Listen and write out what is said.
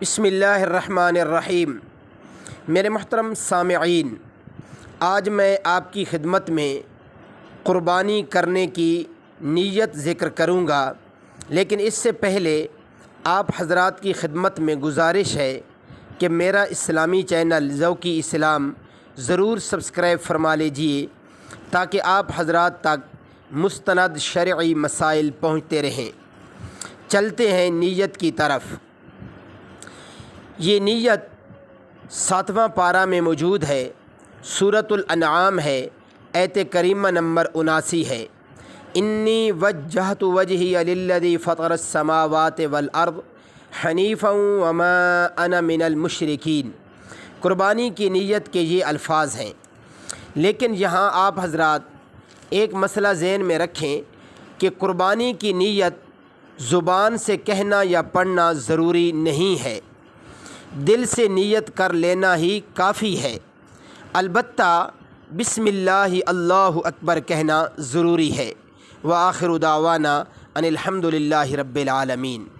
بسم اللہ الرحمن الرحیم میرے محترم سامعین آج میں آپ کی خدمت میں قربانی کرنے کی نیت ذکر کروں گا لیکن اس سے پہلے آپ حضرات کی خدمت میں گزارش ہے کہ میرا اسلامی چینل ذوقی اسلام ضرور سبسکرائب فرما لیجئے تاکہ آپ حضرات تک مستند شرعی مسائل پہنچتے رہیں چلتے ہیں نیت کی طرف یہ نیت ساتواں پارہ میں موجود ہے صورت الانعام ہے ایت کریمہ نمبر اناسی ہے انی وجہ تو وجہ اللدی السماوات سماوات ولاب وما انا من المشرقین قربانی کی نیت کے یہ الفاظ ہیں لیکن یہاں آپ حضرات ایک مسئلہ ذہن میں رکھیں کہ قربانی کی نیت زبان سے کہنا یا پڑھنا ضروری نہیں ہے دل سے نیت کر لینا ہی کافی ہے البتہ بسم اللہ اللہ اکبر کہنا ضروری ہے وآخر دعوانا ان الحمد للہ رب العالمین